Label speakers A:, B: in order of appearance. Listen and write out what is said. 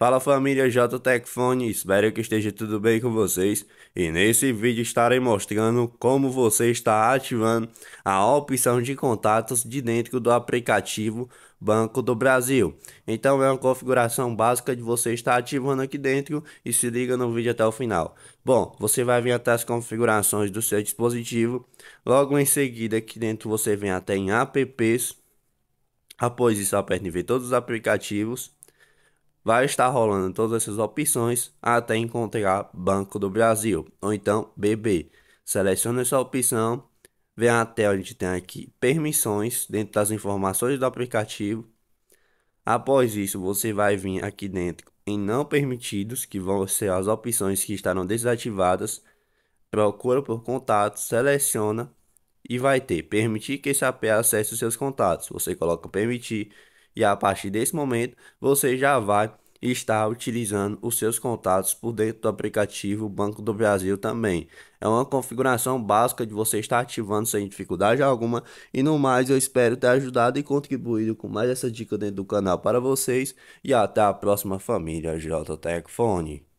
A: Fala família J espero que esteja tudo bem com vocês e nesse vídeo estarei mostrando como você está ativando a opção de contatos de dentro do aplicativo Banco do Brasil. Então é uma configuração básica de você estar ativando aqui dentro e se liga no vídeo até o final. Bom, você vai vir até as configurações do seu dispositivo, logo em seguida aqui dentro você vem até em apps, após isso aperta em ver todos os aplicativos Vai estar rolando todas essas opções até encontrar Banco do Brasil ou então BB. Seleciona essa opção, vem até onde tem aqui permissões dentro das informações do aplicativo. Após isso, você vai vir aqui dentro em não permitidos, que vão ser as opções que estarão desativadas. Procura por contato, seleciona e vai ter permitir que esse API acesse os seus contatos. Você coloca permitir e a partir desse momento, você já vai estar utilizando os seus contatos por dentro do aplicativo Banco do Brasil também. É uma configuração básica de você estar ativando sem dificuldade alguma. E no mais, eu espero ter ajudado e contribuído com mais essa dica dentro do canal para vocês. E até a próxima família Tecfone.